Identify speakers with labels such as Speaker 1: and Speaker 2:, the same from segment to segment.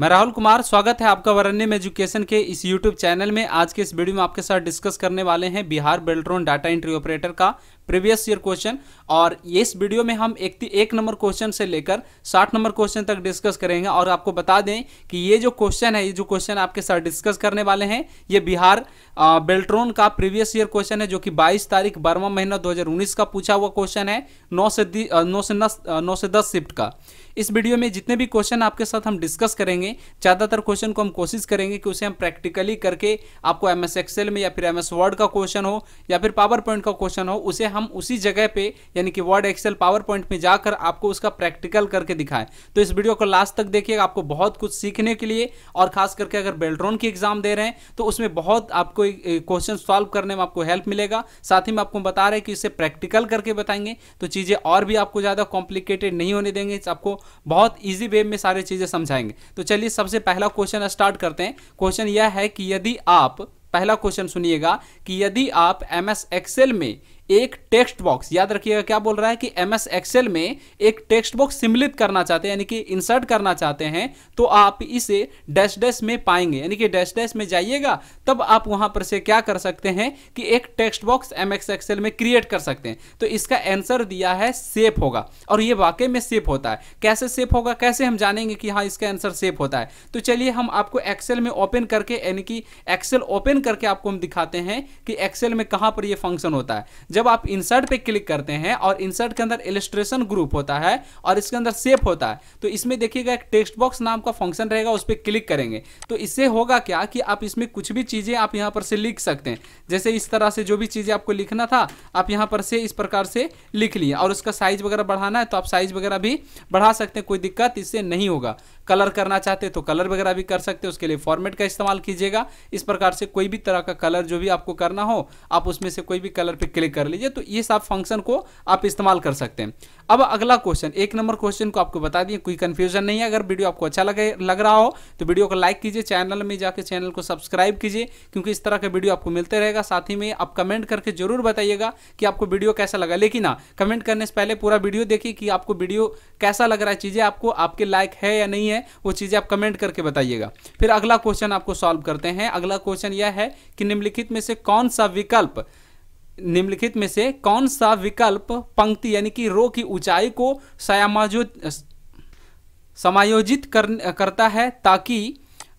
Speaker 1: मैं राहुल कुमार स्वागत है आपका वरण्यम एजुकेशन के इस यूट्यूब चैनल में आज के इस वीडियो में आपके साथ डिस्कस करने वाले हैं Bihar Beltron data entry operator का प्रीवियस ईयर क्वेश्चन और इस वीडियो में हम एक एक नंबर क्वेश्चन से लेकर साठ नंबर क्वेश्चन तक डिस्कस करेंगे और आपको बता दें कि ये जो क्वेश्चन है ये जो क्वेश्चन आपके साथ डिस्कस करने वाले हैं ये बिहार बेल्ट्रॉन का प्रीवियस ईयर क्वेश्चन है जो कि बाईस तारीख बारवा महीना दो का पूछा हुआ क्वेश्चन है नौ से नौ से नौ से दस शिफ्ट का इस वीडियो में जितने भी क्वेश्चन आपके साथ हम डिस्कस करेंगे ज़्यादातर क्वेश्चन को हम कोशिश करेंगे कि उसे हम प्रैक्टिकली करके आपको एम एस एक्सेल में या फिर एम एस वर्ड का क्वेश्चन हो या फिर पावर पॉइंट का क्वेश्चन हो उसे हम उसी जगह पे यानी कि वर्ड एक्सेल पावर पॉइंट में जाकर आपको उसका प्रैक्टिकल करके दिखाएं तो इस वीडियो को लास्ट तक देखिएगा आपको बहुत कुछ सीखने के लिए और खास करके अगर बेल्ट्रॉन की एग्जाम दे रहे हैं तो उसमें बहुत आपको क्वेश्चन सॉल्व करने में आपको हेल्प मिलेगा साथ ही में आपको बता रहे हैं कि इसे प्रैक्टिकल करके बताएंगे तो चीज़ें और भी आपको ज़्यादा कॉम्प्लिकेटेड नहीं होने देंगे आपको बहुत ईजी वे में सारी चीज़ें समझाएंगे तो चलिए सबसे पहला क्वेश्चन स्टार्ट करते हैं क्वेश्चन यह है कि यदि आप पहला क्वेश्चन सुनिएगा कि यदि आप एम एस एक्सेल में एक टेक्स्ट बॉक्स याद रखिएगा क्या बोल रहा है कि एम एस एक्सेल में एक टेक्स्ट बॉक्स सिमिलित करना चाहते हैं यानी कि इंसर्ट करना चाहते हैं तो आप इसे डैश डैश में पाएंगे यानी कि डैश डैश में जाइएगा तब आप वहां पर से क्या कर सकते हैं कि एक text box M X excel में क्रिएट कर सकते हैं तो इसका आंसर दिया है सेफ होगा और ये वाकई में सेफ होता है कैसे सेफ होगा कैसे हम जानेंगे कि हाँ इसका आंसर सेफ होता है तो चलिए हम आपको एक्सेल में ओपन करके यानी कि एक्सेल ओपन करके आपको हम दिखाते हैं कि एक्सेल में कहाँ पर यह फंक्शन होता है जब जब आप इंसर्ट पे क्लिक करते हैं और इंसर्ट के अंदर इलेस्ट्रेशन ग्रुप होता है और इसके अंदर सेप होता है तो इसमें देखिएगा एक टेक्स्ट बॉक्स नाम का फंक्शन रहेगा उस पर क्लिक करेंगे तो इससे होगा क्या कि आप इसमें कुछ भी चीज़ें आप यहाँ पर से लिख सकते हैं जैसे इस तरह से जो भी चीज़ें आपको लिखना था आप यहाँ पर से इस प्रकार से लिख लिए और उसका साइज़ वगैरह बढ़ाना है तो आप साइज़ वगैरह भी बढ़ा सकते हैं कोई दिक्कत इससे नहीं होगा कलर करना चाहते हैं तो कलर वगैरह भी कर सकते हैं उसके लिए फॉर्मेट का इस्तेमाल कीजिएगा इस प्रकार से कोई भी तरह का कलर जो भी आपको करना हो आप उसमें से कोई भी कलर पर क्लिक कर लीजिए तो ये सब फंक्शन को आप इस्तेमाल कर सकते हैं अब अगला क्वेश्चन एक नंबर क्वेश्चन को आपको बता दिए कोई कन्फ्यूजन नहीं है अगर वीडियो आपको अच्छा लगे लग रहा हो तो वीडियो को लाइक कीजिए चैनल में जाकर चैनल को सब्सक्राइब कीजिए क्योंकि इस तरह का वीडियो आपको मिलते रहेगा साथ ही में आप कमेंट करके जरूर बताइएगा कि आपको वीडियो कैसा लगा लेकिन हाँ कमेंट करने से पहले पूरा वीडियो देखिए कि आपको वीडियो कैसा लग रहा है चीज़ें आपको आपके लाइक है या नहीं है है वो चीज़ें आप कमेंट करके बताइएगा फिर अगला क्वेश्चन आपको सॉल्व करते हैं अगला क्वेश्चन यह है कि निम्नलिखित में से कौन सा विकल्प निम्नलिखित में से कौन सा विकल्प पंक्ति यानी कि रो की ऊंचाई को समाजो समायोजित कर, करता है ताकि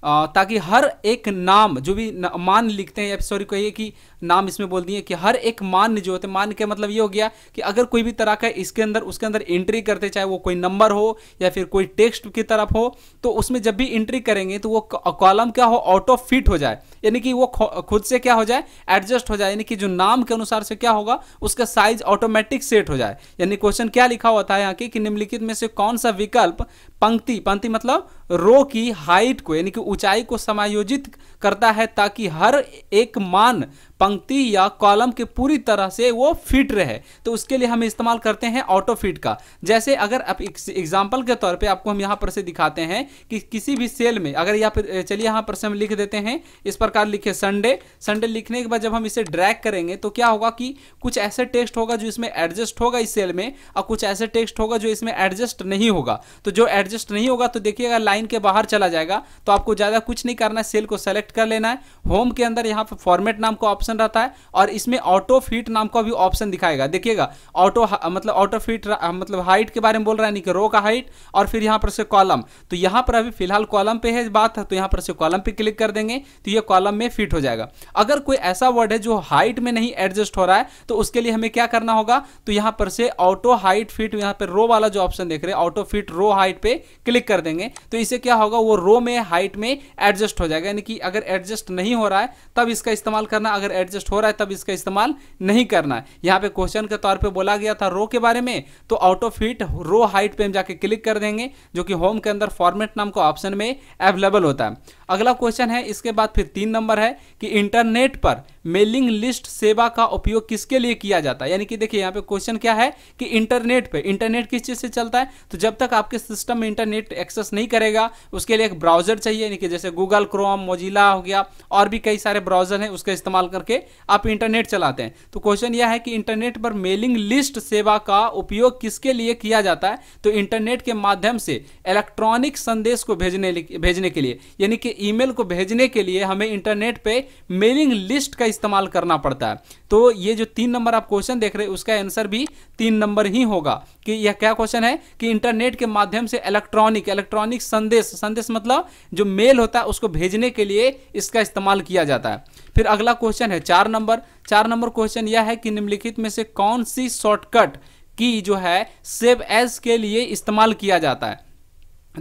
Speaker 1: आ, ताकि हर एक नाम जो भी मान लिखते हैं या सॉरी कहिए कि नाम इसमें बोल दिए कि हर एक मान्य जो होते मान्य के मतलब ये हो गया कि अगर कोई भी तरह का इसके अंदर उसके अंदर एंट्री करते चाहे वो कोई नंबर हो या फिर कोई टेक्स्ट की तरफ हो तो उसमें जब भी एंट्री करेंगे तो वो कॉलम क्या हो ऑटो फिट हो जाए यानी कि वो खुद से क्या हो जाए एडजस्ट हो जाए यानी कि जो नाम के अनुसार से क्या होगा उसका साइज ऑटोमेटिक सेट हो जाए यानी क्वेश्चन क्या लिखा होता है यहाँ की कि निम्नलिखित में से कौन सा विकल्प पंक्ति पंक्ति मतलब रो की हाइट को यानी कि ऊंचाई को समायोजित करता है ताकि हर एक मान पंक्ति या कॉलम के पूरी तरह से वो फिट रहे तो उसके लिए हम इस्तेमाल करते हैं ऑटो फिट का जैसे अगर आप एग्जाम्पल के तौर पे आपको हम यहाँ पर से दिखाते हैं कि किसी भी सेल में अगर यहाँ पर चलिए यहाँ पर से हम लिख देते हैं इस प्रकार लिखे संडे संडे लिखने के बाद जब हम इसे ड्रैक करेंगे तो क्या होगा कि कुछ ऐसे टेक्स्ट होगा जो इसमें एडजस्ट होगा इस सेल में और कुछ ऐसे टेक्स्ट होगा जो इसमें एडजस्ट नहीं होगा तो जो एडजस्ट नहीं होगा तो देखिएगा लाइन के बाहर चला जाएगा तो आपको ज़्यादा कुछ नहीं करना सेल को सेलेक्ट कर लेना है होम के अंदर यहाँ पर फॉर्मेट नाम का ऑप्शन ऑप्शन रहता है और इसमें ऑटो फिट नाम का भी ऑप्शन दिखाएगा देखिएगा ऑटो मतलब ऑटो फिट मतलब हाइट के बारे में बोल रहा है यानी कि रो का हाइट और फिर यहाँ पर से कॉलम तो यहाँ पर अभी फिलहाल कॉलम पे है बात है तो यहाँ पर से कॉलम पे क्लिक कर देंगे तो ये कॉलम में फिट हो जाएगा अगर कोई ऐसा वर्ड है जो हाइट में नहीं एडजस्ट हो रहा है तो उसके लिए हमें क्या करना होगा तो यहाँ पर से ऑटो हाइट फिट यहाँ पर रो वाला जो ऑप्शन देख रहे हैं ऑटो फिट रो हाइट पर क्लिक कर देंगे तो इससे क्या होगा वो रो में हाइट में एडजस्ट हो जाएगा यानी कि अगर एडजस्ट नहीं हो रहा है तब इसका इस्तेमाल करना अगर एडजस्ट हो रहा है तब इसका इस्तेमाल नहीं करना है यहाँ पे क्वेश्चन के तौर पे बोला गया था रो के बारे में तो out of fit row height पे हम जाके क्लिक कर देंगे जो कि होम के अंदर फॉर्मेट नाम का ऑप्शन में अवेलेबल होता है अगला क्वेश्चन है इसके बाद फिर तीन नंबर है कि इंटरनेट पर मेलिंग लिस्ट सेवा का उपयोग किसके लिए किया जाता है यानी कि देखिए यहाँ पे क्वेश्चन क्या है कि इंटरनेट पे इंटरनेट किस चीज़ से चलता है तो जब तक आपके सिस्टम में इंटरनेट एक्सेस नहीं करेगा उसके लिए एक ब्राउजर चाहिए यानी कि जैसे गूगल क्रोम मोजिला हो गया और भी कई सारे ब्राउजर हैं उसका इस्तेमाल कर करके आप इंटरनेट चलाते हैं तो क्वेश्चन यह है कि इंटरनेट पर मेलिंग लिस्ट सेवा का उपयोग किसके लिए किया जाता है तो इंटरनेट के माध्यम से इलेक्ट्रॉनिक संदेश को भेजने भेजने के लिए यानी कि ईमेल को भेजने के लिए हमें इंटरनेट पर मेलिंग लिस्ट का इस्तेमाल करना पड़ता है तो ये जो तीन नंबर आप क्वेश्चन देख रहे हैं उसका आंसर भी तीन नंबर ही होगा कि यह क्या क्वेश्चन है कि इंटरनेट के माध्यम से इलेक्ट्रॉनिक इलेक्ट्रॉनिक संदेश संदेश मतलब जो मेल होता है उसको भेजने के लिए इसका इस्तेमाल किया जाता है फिर अगला क्वेश्चन है चार नंबर चार नंबर क्वेश्चन यह है कि निम्नलिखित में से कौन सी शॉर्टकट की जो है सेव एज के लिए इस्तेमाल किया जाता है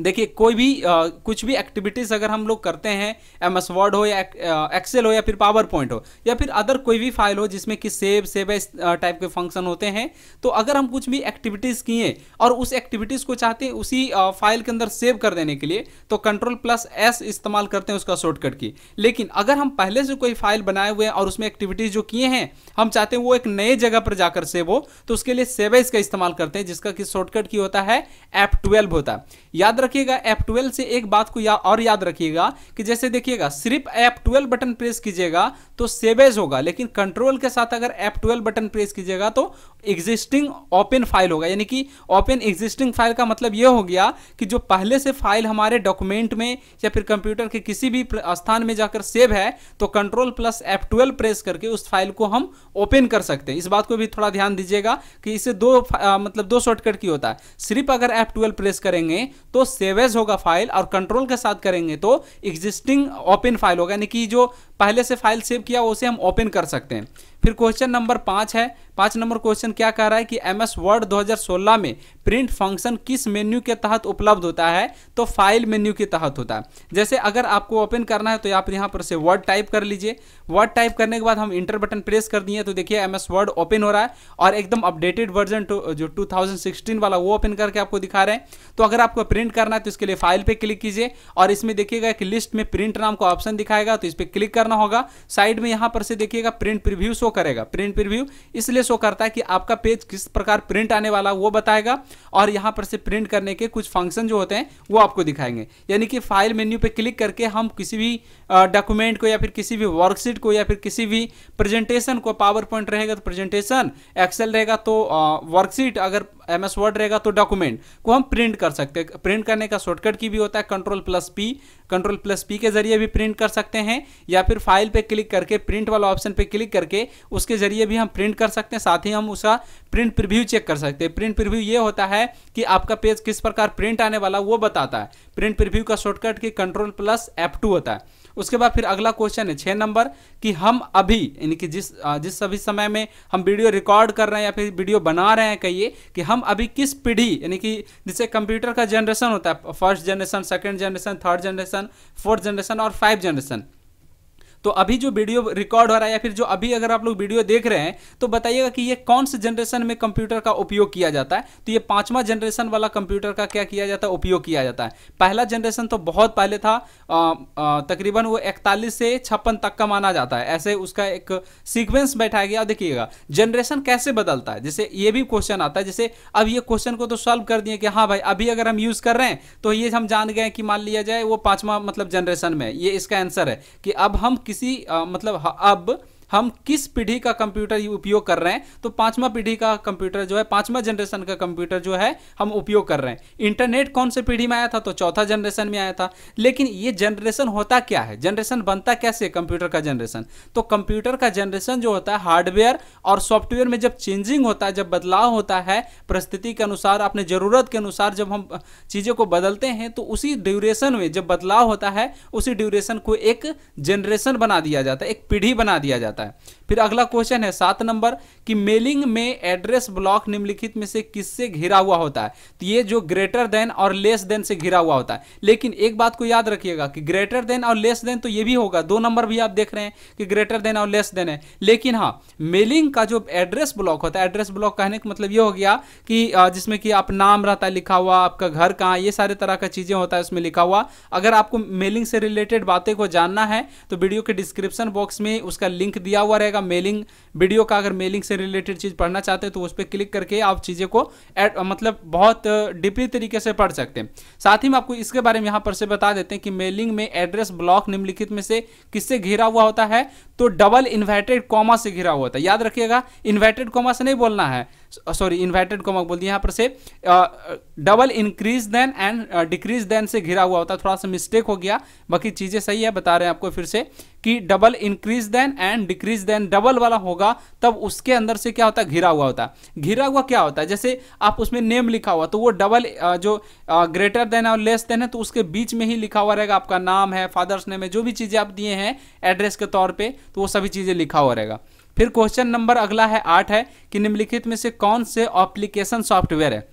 Speaker 1: देखिए कोई भी आ, कुछ भी एक्टिविटीज़ अगर हम लोग करते हैं एम एस वर्ड हो या एक्सेल हो या फिर पावर पॉइंट हो या फिर अदर कोई भी फाइल हो जिसमें कि सेव सेव इस टाइप के फंक्शन होते हैं तो अगर हम कुछ भी एक्टिविटीज़ किए और उस एक्टिविटीज़ को चाहते हैं उसी आ, फाइल के अंदर सेव कर देने के लिए तो कंट्रोल प्लस एस इस्तेमाल करते हैं उसका शॉर्टकट की लेकिन अगर हम पहले से कोई फाइल बनाए हुए हैं और उसमें एक्टिविटीज़ जो किए हैं हम चाहते हैं वो एक नए जगह पर जाकर सेव हो तो उसके लिए सेवेज का इस्तेमाल करते हैं जिसका कि शॉर्टकट की होता है एप ट्वेल्व होता है याद रखिएगा F12 से एक बात को या और याद रखिएगा कि जैसे देखिएगा सिर्फ F12 ट्वेल्व बटन प्रेस कीजिएगा तो सेवेज होगा लेकिन कंट्रोल के साथ अगर F12 ट्वेल्व बटन प्रेस कीजिएगा तो एग्जिस्टिंग ओपन फाइल होगा यानी कि ओपन एग्जिस्टिंग फाइल का मतलब यह हो गया कि जो पहले से फाइल हमारे डॉक्यूमेंट में या फिर कंप्यूटर के किसी भी स्थान में जाकर सेव है तो control plus F twelve press करके उस फाइल को हम ओपन कर सकते हैं इस बात को भी थोड़ा ध्यान दीजिएगा कि इसे दो आ, मतलब दो शॉर्टकट की होता है सिर्फ अगर एफ ट्वेल्व प्रेस करेंगे तो सेवेज होगा फाइल और कंट्रोल के साथ करेंगे तो एग्जिस्टिंग ओपन फाइल होगा यानी कि जो पहले से फाइल सेव किया उसे हम ओपन कर सकते हैं फिर क्वेश्चन नंबर पाँच है पाँच नंबर क्वेश्चन क्या कह रहा है कि एम एस वर्ड 2016 में प्रिंट फंक्शन किस मेन्यू के तहत उपलब्ध होता है तो फाइल मेन्यू के तहत होता है जैसे अगर आपको ओपन करना है तो आप यहाँ पर से वर्ड टाइप कर लीजिए वर्ड टाइप करने के बाद हम इंटर बटन प्रेस कर दिए तो देखिए एम वर्ड ओपन हो रहा है और एकदम अपडेटेड वर्जन तो जो टू वाला वो ओपन करके आपको दिखा रहे हैं तो अगर आपको प्रिंट करना है तो इसके लिए फाइल पे क्लिक कीजिए और इसमें देखिएगा कि लिस्ट में प्रिंट नाम का ऑप्शन दिखाएगा तो इस पर क्लिक करना होगा साइड में यहाँ पर से देखिएगा प्रिंट प्रिव्यू शो करेगा प्रिंट प्रिव्यू इसलिए शो करता है कि आपका पेज किस प्रकार प्रिंट आने वाला वो बताएगा और यहाँ पर से प्रिंट करने के कुछ फंक्शन जो होते हैं वो आपको दिखाएंगे यानी कि फाइल मेन्यू पर क्लिक करके हम किसी भी डॉक्यूमेंट को या फिर किसी भी वर्कशीट को या फिर किसी भी प्रेजेंटेशन को पावर पॉइंट रहेगा तो प्रेजेंटेशन एक्सेल रहेगा तो वर्कशीट अगर एम एस वर्ड रहेगा तो डॉक्यूमेंट को हम प्रिंट कर सकते हैं प्रिंट करने का शॉर्टकट की भी होता है control plus P control plus P के जरिए भी प्रिंट कर सकते हैं या फिर फाइल पे क्लिक करके प्रिंट वाला ऑप्शन पे क्लिक करके उसके जरिए भी हम प्रिंट कर सकते हैं साथ ही हम उसका प्रिंट प्रिव्यू चेक कर सकते हैं प्रिंट प्रिव्यू ये होता है कि आपका पेज किस प्रकार प्रिंट आने वाला वो बताता है प्रिंट प्रिव्यू का शॉर्टकट की कंट्रोल प्लस एफ टू होता है उसके बाद फिर अगला क्वेश्चन है छः नंबर कि हम अभी यानी कि जिस जिस सभी समय में हम वीडियो रिकॉर्ड कर रहे हैं या फिर वीडियो बना रहे हैं कहिए कि हम अभी किस पीढ़ी यानी कि जिसे कंप्यूटर का जनरेशन होता है first generation second generation third generation fourth generation और फाइव जनरेशन तो अभी जो वीडियो रिकॉर्ड हो रहा है या फिर जो अभी अगर आप लोग वीडियो देख रहे हैं तो बताइएगा कि ये कौन से जनरेशन में कंप्यूटर का उपयोग किया जाता है तो ये पांचवा जनरेशन वाला कंप्यूटर का क्या किया जाता है उपयोग किया जाता है पहला जनरेशन तो बहुत पहले था तकरीबन वो इकतालीस से छप्पन तक का माना जाता है ऐसे उसका एक सीक्वेंस बैठाया गया देखिएगा जनरेशन कैसे बदलता है जैसे ये भी क्वेश्चन आता है जैसे अब ये क्वेश्चन को तो सॉल्व कर दिए कि हाँ भाई अभी अगर हम यूज़ कर रहे हैं तो ये हम जान गए कि मान लिया जाए वो पांचवा मतलब जनरेशन में ये इसका आंसर है कि अब हम किसी आ, मतलब अब हम किस पीढ़ी का कंप्यूटर उपयोग कर रहे हैं तो पांचवा पीढ़ी का कंप्यूटर जो है पांचवा जनरेशन का कंप्यूटर जो है हम उपयोग कर रहे हैं इंटरनेट कौन से पीढ़ी में आया था तो चौथा जनरेशन में आया था लेकिन ये जनरेशन होता क्या है जनरेशन बनता कैसे कंप्यूटर का जनरेशन तो कंप्यूटर का जनरेशन जो होता है हार्डवेयर और सॉफ्टवेयर में जब चेंजिंग होता है जब बदलाव होता है परिस्थिति के अनुसार अपने ज़रूरत के अनुसार जब हम चीज़ों को बदलते हैं तो उसी ड्यूरेशन में जब बदलाव होता है उसी ड्यूरेशन को एक जनरेशन बना दिया जाता है एक पीढ़ी बना दिया जाता है है फिर अगला क्वेश्चन है सात नंबर कि मेलिंग में एड्रेस ब्लॉक निम्नलिखित में से किससे घिरा हुआ होता है तो ये जो ग्रेटर देन और लेस देन से घिरा हुआ होता है लेकिन एक बात को याद रखिएगा कि ग्रेटर देन और लेस देन तो ये भी होगा दो नंबर भी आप देख रहे हैं कि ग्रेटर देन और लेस देन है लेकिन हाँ मेलिंग का जो एड्रेस ब्लॉक होता है एड्रेस ब्लॉक कहने का मतलब ये हो गया कि जिसमें कि आप नाम रहता है लिखा हुआ आपका घर कहाँ ये सारे तरह का चीज़ें होता है उसमें लिखा हुआ अगर आपको मेलिंग से रिलेटेड बातें को जानना है तो वीडियो के डिस्क्रिप्शन बॉक्स में उसका लिंक दिया हुआ रहेगा का मेलिंग वीडियो का अगर मेलिंग से रिलेटेड चीज़ पढ़ना चाहते हैं तो उस पर क्लिक करके आप चीज़ें को एड मतलब बहुत डीपली तरीके से पढ़ सकते हैं साथ ही मैं आपको इसके बारे में यहाँ पर से बता देते हैं कि मेलिंग में एड्रेस ब्लॉक निम्नलिखित में से किससे घिरा हुआ होता है तो डबल इन्वर्टेड कॉमा से घिरा हुआ होता है याद रखिएगा इन्वर्टेड कॉमा से नहीं बोलना है सॉरी इन्वर्टेड कॉमा बोल दिया यहाँ पर से double increase than and decrease than से घिरा हुआ होता है थोड़ा सा मिस्टेक हो गया बाकी चीज़ें सही है बता रहे हैं आपको फिर से कि double increase than and decrease than double वाला होगा तब उसके अंदर से क्या होता है घिरा हुआ होता है घिरा हुआ क्या होता है जैसे आप उसमें नेम लिखा हुआ तो वो डबल uh, जो ग्रेटर uh, देन और लेस देन है तो उसके बीच में ही लिखा हुआ रहेगा आपका नाम है फादर्स नेम है जो भी चीज़ें आप दिए हैं एड्रेस के तौर पर तो वो सभी चीज़ें लिखा हुआ रहेगा फिर क्वेश्चन नंबर अगला है आठ है कि निम्नलिखित में से कौन से ऑप्लीकेशन सॉफ्टवेयर है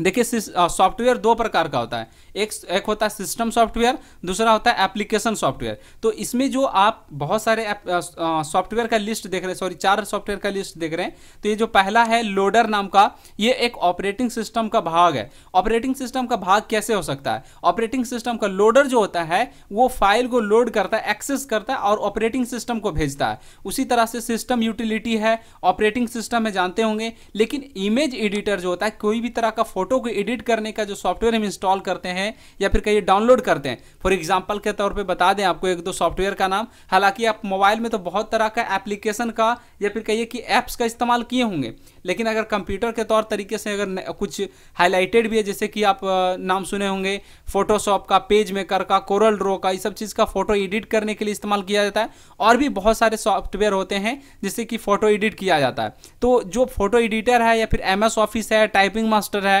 Speaker 1: देखिए सॉफ्टवेयर दो प्रकार का होता है एक एक होता है सिस्टम सॉफ्टवेयर दूसरा होता है एप्लीकेशन सॉफ्टवेयर तो इसमें जो आप बहुत सारे सॉफ्टवेयर का लिस्ट देख रहे हैं सॉरी चार सॉफ्टवेयर का लिस्ट देख रहे हैं तो ये जो पहला है लोडर नाम का ये एक ऑपरेटिंग सिस्टम का भाग है ऑपरेटिंग सिस्टम का भाग कैसे हो सकता है ऑपरेटिंग सिस्टम का लोडर जो होता है वो फाइल को लोड करता है एक्सेस करता है और ऑपरेटिंग सिस्टम को भेजता है उसी तरह से सिस्टम यूटिलिटी है ऑपरेटिंग सिस्टम है जानते होंगे लेकिन इमेज एडिटर जो होता है कोई भी तरह का फोटो को एडिट करने का जो सॉफ्टवेयर हम इंस्टॉल करते हैं या फिर कहीं डाउनलोड करते हैं फॉर एग्जाम्पल के तौर पर बता दें आपको एक दो सॉफ्टवेयर का नाम हालांकि आप मोबाइल में तो बहुत तरह का एप्लीकेशन का या फिर कहिए कि ऐप्स का इस्तेमाल किए होंगे लेकिन अगर कंप्यूटर के तौर तरीके से अगर कुछ हाईलाइटेड भी है जैसे कि आप नाम सुने होंगे फोटोशॉप का पेज मेकर का कोरल ड्रो का ये सब चीज़ का फ़ोटो एडिट करने के लिए इस्तेमाल किया जाता है और भी बहुत सारे सॉफ्टवेयर होते हैं जिससे कि फ़ोटो एडिट किया जाता है तो जो फोटो एडिटर है या फिर एम ऑफिस है टाइपिंग मास्टर है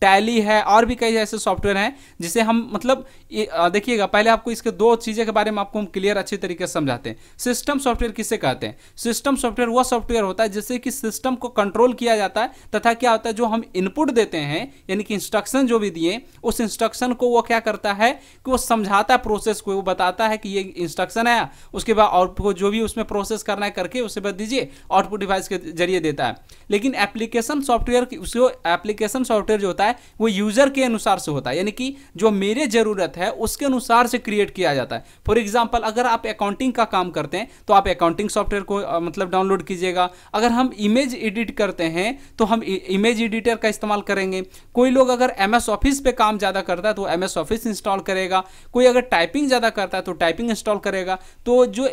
Speaker 1: टैली है और भी कई ऐसे सॉफ्टवेयर हैं जिसे हम मतलब देखिएगा पहले आपको इसके दो चीज़ें के बारे में आपको हम क्लियर अच्छे तरीके से समझाते हैं सिस्टम सॉफ्टवेयर किसे कहते हैं सिस्टम सॉफ्टवेयर वह सॉफ्टवेयर होता है जिससे कि सिस्टम को कंट्रोल किया जाता है तथा क्या होता है जो हम इनपुट देते हैं यानी कि इंस्ट्रक्शन जो भी दिए उस इंस्ट्रक्शन को वो क्या करता है कि वो समझाता है प्रोसेस को वो बताता है कि ये इंस्ट्रक्शन है उसके बाद आउटपुट जो भी उसमें प्रोसेस करना है करके उसके बाद दीजिए आउटपुट डिवाइस के जरिए देता है लेकिन एप्लीकेशन सॉफ्टवेयर उसको एप्लीकेशन सॉफ्टवेयर जो होता है है वो यूज़र के अनुसार से होता है यानी कि जो मेरे ज़रूरत है उसके अनुसार से क्रिएट किया जाता है फॉर एग्जाम्पल अगर आप अकाउंटिंग का काम करते हैं तो आप अकाउंटिंग सॉफ्टवेयर को मतलब डाउनलोड कीजिएगा अगर हम इमेज एडिट करते हैं तो हम इमेज एडिटर का इस्तेमाल करेंगे कोई लोग अगर एम ऑफिस पे काम ज़्यादा करता है तो एम ऑफिस इंस्टॉल करेगा कोई अगर टाइपिंग ज़्यादा करता है तो टाइपिंग इंस्टॉल करेगा तो जो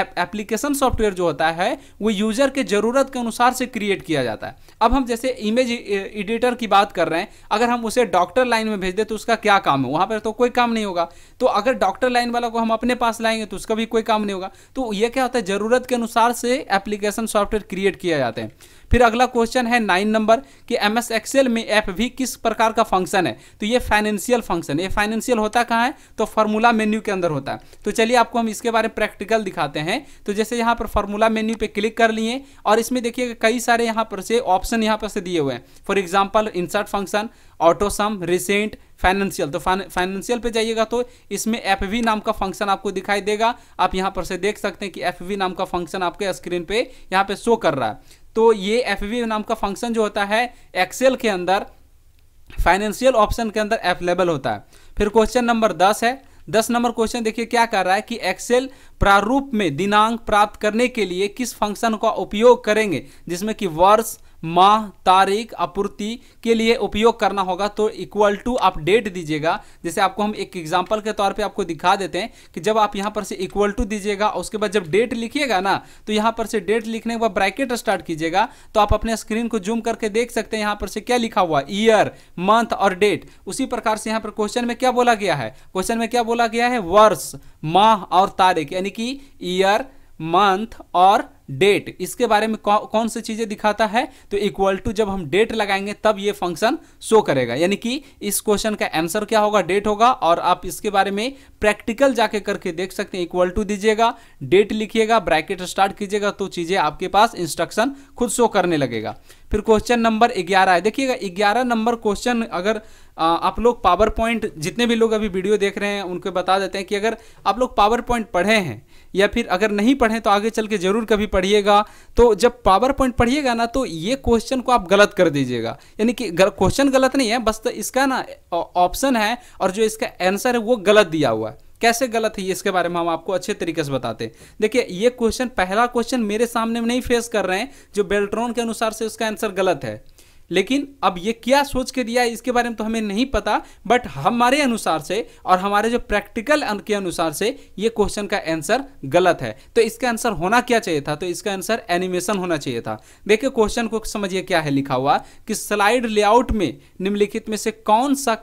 Speaker 1: एप्लीकेशन सॉफ्टवेयर जो होता है वो यूज़र के ज़रूरत के अनुसार से क्रिएट किया जाता है अब हम जैसे इमेज एडिटर की बात कर रहे हैं अगर हम उसे डॉक्टर लाइन में भेज दे तो उसका क्या काम है वहाँ पर तो कोई काम नहीं होगा तो अगर डॉक्टर लाइन वाला को हम अपने पास लाएंगे तो उसका भी कोई काम नहीं होगा तो ये क्या होता है ज़रूरत के अनुसार से एप्लीकेशन सॉफ्टवेयर क्रिएट किया जाते हैं फिर अगला क्वेश्चन है नाइन नंबर कि एम एस एक्सेल में एफ भी किस प्रकार का फंक्शन है तो ये फाइनेंशियल फंक्शन ये फाइनेंशियल होता कहाँ है तो फार्मूला मेन्यू के अंदर होता है तो चलिए आपको हम इसके बारे में प्रैक्टिकल दिखाते हैं तो जैसे यहाँ पर फार्मूला मेन्यू पे क्लिक कर लिए और इसमें देखिए कई सारे यहाँ पर से ऑप्शन यहाँ पर से दिए हुए हैं for example insert function autosum recent financial तो फाइनेंशियल पे जाइएगा तो इसमें एफ वी नाम का फंक्शन आपको दिखाई देगा आप यहाँ पर से देख सकते हैं कि एफ वी नाम का फंक्शन आपके स्क्रीन पे यहाँ पे शो कर रहा है तो ये एफ नाम का फंक्शन जो होता है एक्सेल के अंदर फाइनेंशियल ऑप्शन के अंदर अवेलेबल होता है फिर क्वेश्चन नंबर दस है दस नंबर क्वेश्चन देखिए क्या कर रहा है कि एक्सेल प्रारूप में दिनांक प्राप्त करने के लिए किस फंक्शन का उपयोग करेंगे जिसमें कि वर्ष माह तारीख आपूर्ति के लिए उपयोग करना होगा तो इक्वल टू आप डेट दीजिएगा जैसे आपको हम एक एग्जाम्पल के तौर पर आपको दिखा देते हैं कि जब आप यहाँ पर से इक्वल टू दीजिएगा उसके बाद जब डेट लिखिएगा ना तो यहाँ पर से डेट लिखने के बाद ब्रैकेट स्टार्ट कीजिएगा तो आप अपने स्क्रीन को जूम करके देख सकते हैं यहाँ पर से क्या लिखा हुआ ईयर मंथ और डेट उसी प्रकार से यहाँ पर क्वेश्चन में क्या बोला गया है क्वेश्चन में क्या बोला गया है वर्ष माह और तारीख यानी कि ईयर मंथ और डेट इसके बारे में कौ, कौन सी चीज़ें दिखाता है तो इक्वल टू जब हम डेट लगाएंगे तब ये फंक्शन शो करेगा यानी कि इस क्वेश्चन का आंसर क्या होगा डेट होगा और आप इसके बारे में प्रैक्टिकल जाके करके देख सकते हैं इक्वल टू दीजिएगा डेट लिखिएगा ब्रैकेट स्टार्ट कीजिएगा तो चीज़ें आपके पास इंस्ट्रक्शन खुद शो करने लगेगा फिर क्वेश्चन नंबर ग्यारह है देखिएगा ग्यारह नंबर क्वेश्चन अगर आप लोग पावर पॉइंट जितने भी लोग अभी वीडियो देख रहे हैं उनको बता देते हैं कि अगर आप लोग पावर पॉइंट पढ़े हैं या फिर अगर नहीं पढ़ें तो आगे चल के ज़रूर कभी पढ़िएगा तो जब पावर पॉइंट पढ़िएगा ना तो ये क्वेश्चन को आप गलत कर दीजिएगा यानी कि क्वेश्चन गलत नहीं है बस तो इसका ना ऑप्शन है और जो इसका आंसर है वो गलत दिया हुआ है कैसे गलत है इसके बारे में हम आपको अच्छे तरीके से बताते हैं देखिए ये क्वेश्चन पहला क्वेश्चन मेरे सामने नहीं फेस कर रहे हैं जो बेल्ट्रॉन के अनुसार से उसका आंसर गलत है लेकिन अब ये क्या सोच के दिया है इसके बारे में तो हमें नहीं पता बट हमारे अनुसार से और हमारे जो प्रैक्टिकल के अनुसार से ये क्वेश्चन का आंसर गलत है तो इसका आंसर होना क्या चाहिए था तो इसका आंसर एनिमेशन होना चाहिए था देखिए क्वेश्चन को समझिए क्या है लिखा हुआ कि स्लाइड लेआउट में निम्नलिखित में से कौन सा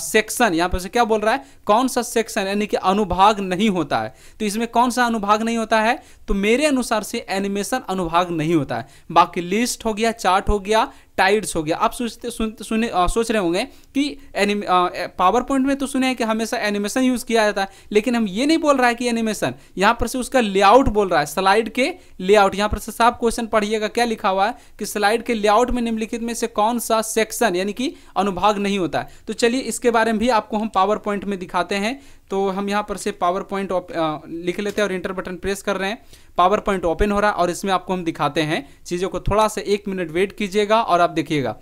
Speaker 1: सेक्शन यहाँ पर से क्या बोल रहा है कौन सा सेक्शन यानी कि अनुभाग नहीं होता है तो इसमें कौन सा अनुभाग नहीं होता है तो मेरे अनुसार से एनिमेशन अनुभाग नहीं होता है बाकी लिस्ट हो गया चार्ट हो गया टाइड्स हो गया आप सोचते सुनते सुने आ, सोच रहे होंगे कि पावर पॉइंट में तो सुने हैं कि हमेशा एनिमेशन यूज़ किया जाता है लेकिन हम ये नहीं बोल रहा है कि एनिमेशन यहाँ पर से उसका लेआउट बोल रहा है स्लाइड के लेआउट यहाँ पर से साफ क्वेश्चन पढ़िएगा क्या लिखा हुआ है कि स्लाइड के लेआउट में निम्नलिखित में से कौन सा सेक्शन यानी कि अनुभाग नहीं होता है तो चलिए इसके बारे में भी आपको हम पावर पॉइंट में दिखाते हैं तो हम यहाँ पर से पावर पॉइंट लिख लेते हैं और इंटर बटन प्रेस कर रहे हैं पावर पॉइंट ओपन हो रहा है और इसमें आपको हम दिखाते हैं चीज़ों को थोड़ा सा एक मिनट वेट कीजिएगा और आप देखिएगा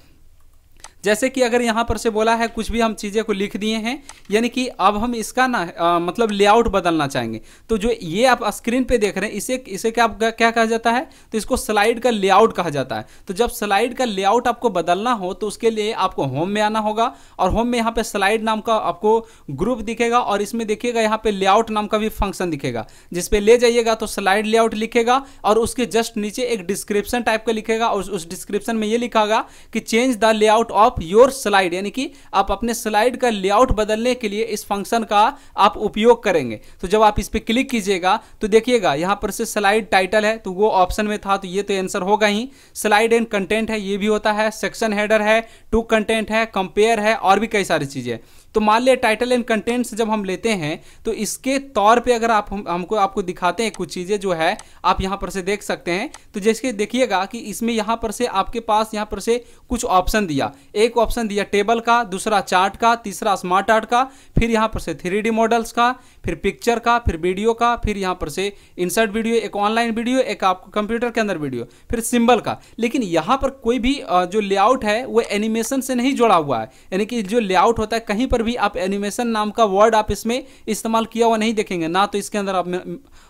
Speaker 1: जैसे कि अगर यहाँ पर से बोला है कुछ भी हम चीज़ें को लिख दिए हैं यानी कि अब हम इसका ना आ, मतलब लेआउट बदलना चाहेंगे तो जो ये आप स्क्रीन पे देख रहे हैं इसे इसे क्या क्या कहा जाता है तो इसको स्लाइड का लेआउट कहा जाता है तो जब स्लाइड का लेआउट आपको बदलना हो तो उसके लिए आपको होम में आना होगा और होम में यहाँ पर स्लाइड नाम का आपको ग्रुप दिखेगा और इसमें देखिएगा यहाँ पे लेआउट नाम का भी फंक्शन दिखेगा जिसपे ले जाइएगा तो स्लाइड लेआउट लिखेगा और उसके जस्ट नीचे एक डिस्क्रिप्शन टाइप का लिखेगा और उस डिस्क्रिप्शन में ये लिखा होगा कि change the layout of of your slide यानी कि आप अपने स्लाइड का लेआउट बदलने के लिए इस फंक्शन का आप उपयोग करेंगे तो जब आप इस पर क्लिक कीजिएगा तो देखिएगा यहाँ पर से स्लाइड टाइटल है तो वो ऑप्शन में था तो ये तो आंसर होगा ही स्लाइड एंड कंटेंट है ये भी होता है सेक्शन हेडर है टू कंटेंट है कंपेयर है और भी कई सारी चीज़ें तो मान लिया टाइटल एंड कंटेंट्स जब हम लेते हैं तो इसके तौर पे अगर आप हम, हमको आपको दिखाते हैं कुछ चीज़ें जो है आप यहाँ पर से देख सकते हैं तो जैसे देखिएगा कि इसमें यहाँ पर से आपके पास यहाँ पर से कुछ ऑप्शन दिया एक ऑप्शन दिया टेबल का दूसरा चार्ट का तीसरा स्मार्ट आर्ट का फिर यहाँ पर से थ्री मॉडल्स का फिर पिक्चर का फिर वीडियो का फिर यहाँ पर से इंसर्ट वीडियो एक ऑनलाइन वीडियो एक आपको कंप्यूटर के अंदर वीडियो फिर सिंबल का लेकिन यहाँ पर कोई भी जो लेआउट है वो एनिमेशन से नहीं जुड़ा हुआ है यानी कि जो लेआउट होता है कहीं पर भी आप एनिमेशन नाम का वर्ड आप इसमें इस्तेमाल किया हुआ नहीं देखेंगे ना तो इसके अंदर आप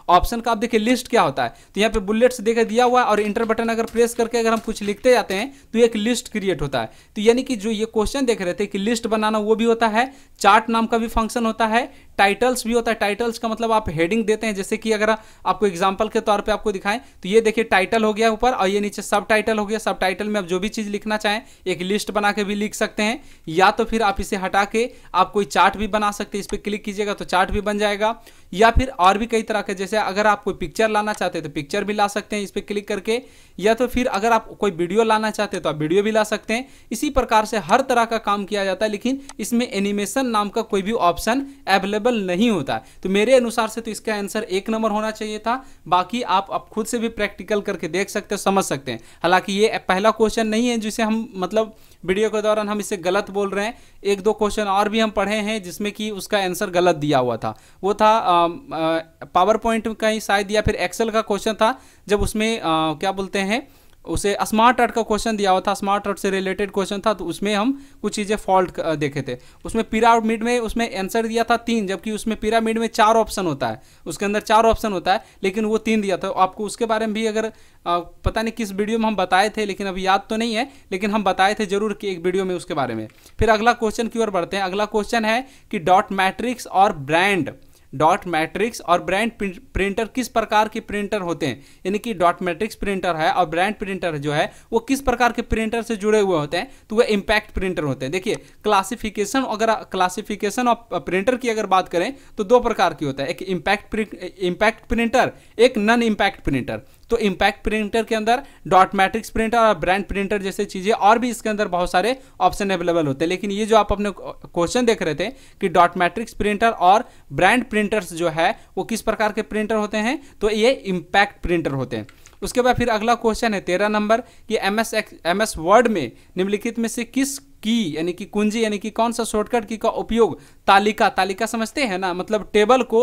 Speaker 1: ऑप्शन का आप देखिए लिस्ट क्या होता है तो यहाँ पे बुलेट्स देखे दिया हुआ है और इंटर बटन अगर प्रेस करके अगर हम कुछ लिखते जाते हैं तो एक लिस्ट क्रिएट होता है तो यानी कि जो ये क्वेश्चन देख रहे थे कि लिस्ट बनाना वो भी होता है चार्ट नाम का भी फंक्शन होता है टाइटल्स भी होता है टाइटल्स का मतलब आप हेडिंग देते हैं जैसे कि अगर आपको एग्जाम्पल के तौर पर आपको दिखाएं तो ये देखिए टाइटल हो गया ऊपर और ये नीचे सब टाइटल हो गया सब टाइटल में आप जो भी चीज़ लिखना चाहें एक लिस्ट बना के भी लिख सकते हैं या तो फिर आप इसे हटा के आप कोई चार्ट भी बना सकते हैं इस पर क्लिक कीजिएगा तो चार्ट भी बन जाएगा या फिर और भी कई तरह के जैसे अगर आप कोई पिक्चर लाना चाहते हैं तो पिक्चर भी ला सकते हैं इस पर क्लिक करके या तो फिर अगर आप कोई वीडियो लाना चाहते हैं तो आप वीडियो भी ला सकते हैं इसी प्रकार से हर तरह का काम किया जाता है लेकिन इसमें एनिमेशन नाम का कोई भी ऑप्शन अवेलेबल नहीं होता तो मेरे अनुसार से तो इसका आंसर एक नंबर होना चाहिए था बाकी आप आप खुद से भी प्रैक्टिकल करके देख सकते हो समझ सकते हैं हालांकि ये पहला क्वेश्चन नहीं है जिसे हम मतलब वीडियो के दौरान हम इसे गलत बोल रहे हैं एक दो क्वेश्चन और भी हम पढ़े हैं जिसमें कि उसका आंसर गलत दिया हुआ था वो था पावर पॉइंट का ही शायद या फिर एक्सेल का क्वेश्चन था जब उसमें आ, क्या बोलते हैं उसे स्मार्ट आर्ट का क्वेश्चन दिया हुआ था स्मार्ट आर्ट से रिलेटेड क्वेश्चन था तो उसमें हम कुछ चीज़ें फॉल्ट देखे थे उसमें पिरामिड में उसमें आंसर दिया था तीन जबकि उसमें पिरामिड में चार ऑप्शन होता है उसके अंदर चार ऑप्शन होता है लेकिन वो तीन दिया था आपको उसके बारे में भी अगर पता नहीं किस वीडियो में हम बताए थे लेकिन अभी याद तो नहीं है लेकिन हम बताए थे जरूर कि एक वीडियो में उसके बारे में फिर अगला क्वेश्चन की ओर बढ़ते हैं अगला क्वेश्चन है कि डॉट मैट्रिक्स और ब्रांड डॉट मैट्रिक्स और ब्रांड प्रिंटर किस प्रकार के प्रिंटर होते हैं यानी कि डॉट मैट्रिक्स प्रिंटर है और ब्रांड प्रिंटर जो है वो किस प्रकार के प्रिंटर से जुड़े हुए होते हैं तो वह इम्पैक्ट प्रिंटर होते हैं देखिए क्लासिफिकेशन अगर क्लासिफिकेशन ऑफ प्रिंटर की अगर बात करें तो दो प्रकार की होता है एक इम्पैक्ट इम्पैक्ट प्रिंटर एक नन इम्पैक्ट प्रिंटर तो इम्पैक्ट प्रिंटर के अंदर डॉट मैट्रिक्स प्रिंटर और ब्रांड प्रिंटर जैसे चीज़ें और भी इसके अंदर बहुत सारे ऑप्शन अवेलेबल होते हैं लेकिन ये जो आप अपने क्वेश्चन देख रहे थे कि डॉट मैट्रिक्स प्रिंटर और ब्रांड प्रिंटर्स जो है वो किस प्रकार के प्रिंटर होते हैं तो ये इम्पैक्ट प्रिंटर होते हैं उसके बाद फिर अगला क्वेश्चन है तेरह नंबर कि एम एस वर्ड में निम्नलिखित में से किस की यानी कि कुंजी यानी कि कौन सा शॉर्टकट की का उपयोग तालिका तालिका समझते हैं ना मतलब टेबल को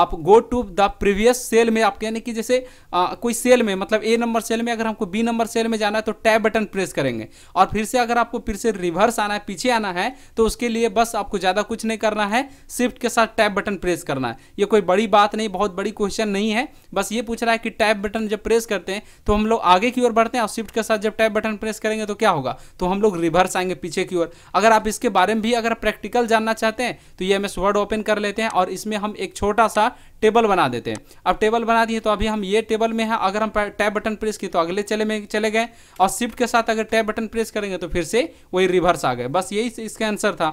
Speaker 1: आप go to the previous cell में आपके यानी कि जैसे आ, कोई सेल में मतलब ए नंबर सेल में अगर हमको बी नंबर सेल में जाना है तो टैब बटन प्रेस करेंगे और फिर से अगर आपको फिर से रिवर्स आना है पीछे आना है तो उसके लिए बस आपको ज़्यादा कुछ नहीं करना है शिफ्ट के साथ टैब बटन प्रेस करना है ये कोई बड़ी बात नहीं बहुत बड़ी क्वेश्चन नहीं है बस ये पूछ रहा है कि टैब बटन जब प्रेस करते हैं तो हम लोग आगे की ओर बढ़ते हैं और शिफ्ट के साथ जब टैब बटन प्रेस करेंगे तो क्या होगा तो हम लोग रिवर्स आएंगे पीछे पीछे की ओर अगर आप इसके बारे में भी अगर प्रैक्टिकल जानना चाहते हैं तो ये एमएस वर्ड ओपन कर लेते हैं और इसमें हम एक छोटा सा टेबल बना देते हैं अब टेबल बना दिए तो अभी हम ये टेबल में है अगर हम टैब बटन प्रेस किए तो अगले चले में चले गए और शिफ्ट के साथ अगर टैब बटन प्रेस करेंगे तो फिर से वही रिवर्स आ गए बस यही इसका आंसर था